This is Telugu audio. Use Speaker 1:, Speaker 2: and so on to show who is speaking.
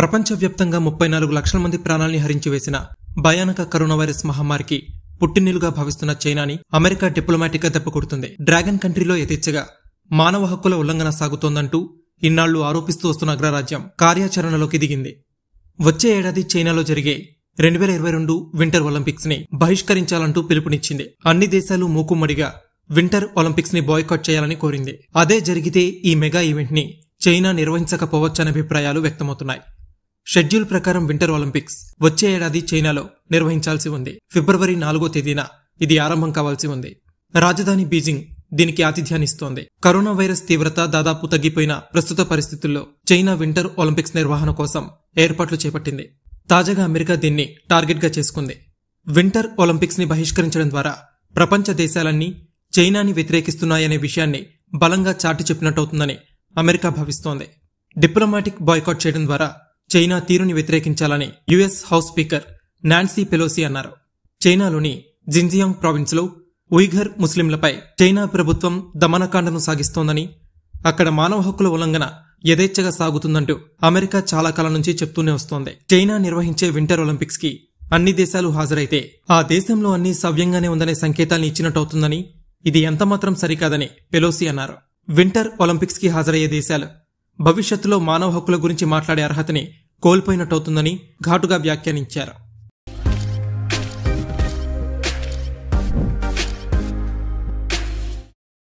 Speaker 1: ప్రపంచవ్యాప్తంగా ముప్పై నాలుగు లక్షల మంది ప్రాణాల్ని వేసిన భయానక కరోనా వైరస్ మహమ్మారికి పుట్టినీలుగా భావిస్తున్న చైనాని అమెరికా డిప్లొమాటిక్ గా దెబ్బకొడుతుంది డ్రాగన్ కంట్రీలో యథేచ్ఛగా మానవ హక్కుల ఉల్లంఘన సాగుతోందంటూ ఇన్నాళ్లు ఆరోపిస్తూ వస్తున్న అగ్రరాజ్యం కార్యాచరణలోకి దిగింది వచ్చే ఏడాది చైనాలో జరిగే రెండు వేల ఇరవై రెండు వింటర్ ఒలింపిక్స్ ని బహిష్కరించాలంటూ పిలుపునిచ్చింది అన్ని దేశాలు మూకుమ్మడిగా వింటర్ ఒలింపిక్స్ ని బాయ్కాట్ చేయాలని కోరింది అదే జరిగితే ఈ మెగా ఈవెంట్ ని చైనా నిర్వహించకపోవచ్చనే అభిప్రాయాలు వ్యక్తమవుతున్నాయి షెడ్యూల్ ప్రకారం వింటర్ ఒలింపిక్స్ వచ్చే ఏడాది చైనాలో నిర్వహించాల్సి ఉంది ఫిబ్రవరి నాలుగో తేదీన ఇది ఆరంభం కావాల్సి ఉంది రాజధాని బీజింగ్ దీనికి ఆతిథ్యాన్నిస్తోంది కరోనా వైరస్ తీవ్రత దాదాపు తగ్గిపోయిన ప్రస్తుత పరిస్థితుల్లో చైనా వింటర్ ఒలింపిక్స్ నిర్వహణ కోసం ఏర్పాట్లు చేపట్టింది తాజాగా అమెరికా దీన్ని టార్గెట్గా చేసుకుంది వింటర్ ఒలింపిక్స్ ని బహిష్కరించడం ద్వారా ప్రపంచ దేశాలన్నీ చైనాని వ్యతిరేకిస్తున్నాయనే విషయాన్ని బలంగా చాటి చెప్పినట్టవుతుందని అమెరికా భావిస్తోంది డిప్లొమాటిక్ బాయ్కాట్ చేయడం ద్వారా చైనా తీరుని వ్యతిరేకించాలని US House speaker Nancy Pelosi అన్నారు చైనాలోని జింజియాంగ్ ప్రావిన్స్లో ఉయ్ఘర్ ముస్లింలపై చైనా ప్రభుత్వం దమనకాండను సాగిస్తోందని అక్కడ మానవ హక్కుల ఉల్లంఘన యథేచ్ఛగా సాగుతుందంటూ అమెరికా చాలా కాలం నుంచి చెప్తూనే వస్తోంది చైనా నిర్వహించే వింటర్ ఒలింపిక్స్ కి అన్ని దేశాలు హాజరైతే ఆ దేశంలో అన్ని సవ్యంగానే ఉందనే సంకేతాన్ని ఇచ్చినట్టవుతుందని ఇది ఎంతమాత్రం సరికాదని పెలోసి అన్నారు వింటర్ ఒలింపిక్స్ కి హాజరయ్యే దేశాలు భవిష్యత్తులో మానవ హక్కుల గురించి మాట్లాడే అర్హతని కోల్పోయినట్టవుతుందని ఘాటుగా వ్యాఖ్యానించారు